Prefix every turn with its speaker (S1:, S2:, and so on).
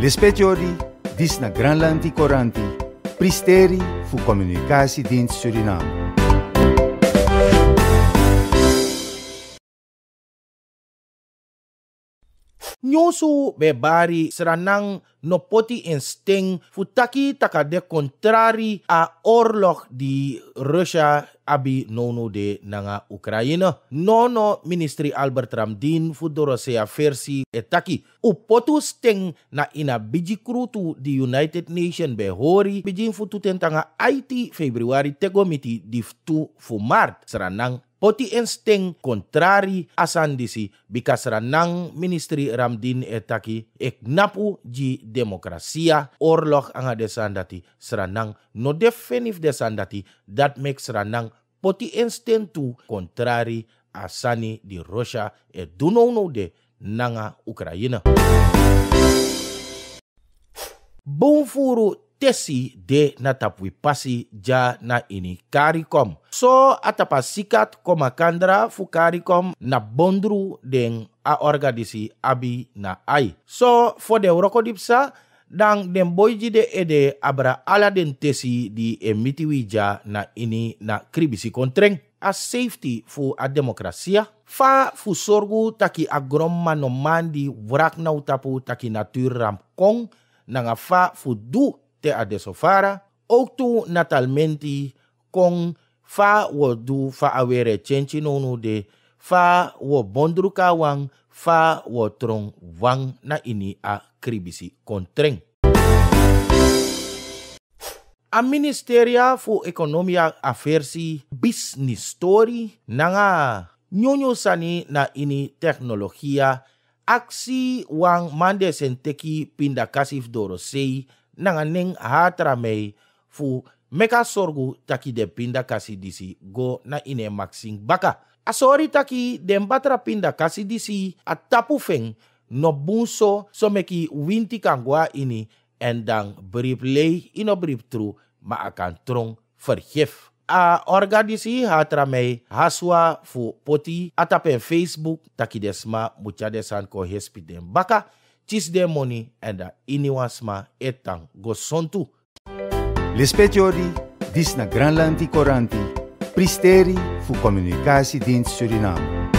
S1: Lespetiori, dis na Granland Coranti, pristeri fu communicatie din Suriname.
S2: Nyusu be bari seranang no poti insting futaki takade kontrari a orlok di Rusia abi nono de nanga Ukraina. Nono ministri Albert Ramdin fudorosea versi etaki upotu sting na ina biji krutu di United Nation behori hori bijin futu tentanga IT Februari tegomiti diftu fu Mart seranang poti insting kontrari asandisi bikas ranang ministri Ramdin etaki ek napu ji demokrasia orlog anga desandati seranang no defenif desandati dat makes seranang poti insting tu kontrari asani di Russia e dunono de nanga Ukraina. Bonfuro tesi de tapui pasi ja na ini karikom. So atapa sikat koma kandra fu karikom na bondru den a organisi abi na ai. So fo de dipsa dan den boyji de ede abra ala den tesi di emitiwi ja na ini na kribisi kontreng. A safety fu a demokrasia. Fa fu sorgu taki a no mandi wrak na utapu taki natur ram kong. Nanga fa fu du te adesofara, ook tu natalmenti kong fa wo du fa awere chenchi nonu de fa wo bondru kawang fa wo trong wang na ini a kribisi kontreng. A Ministeria fu Economia Afersi Business Story nanga nyonyo sani na ini teknologia aksi wang mande senteki pindakasif dorosei nanga neng hatra mei fu meka sorgu taki de pinda kasi disi go na ine maxing baka. asori taki den batra pinda kasi disi a tapu feng no bunso so meki winti kangwa ini endang dan brief lei ino brip tru ma akan trong vergif. A orga organisi hatra mei haswa fu poti atapen Facebook taki desma mucha desan ko hespiden baka. tis de money en da iniwasma etang gosontu. sontu.
S1: Lispetiori, dis na granlanti Coranti, pristeri fu communicatiedienst Suriname.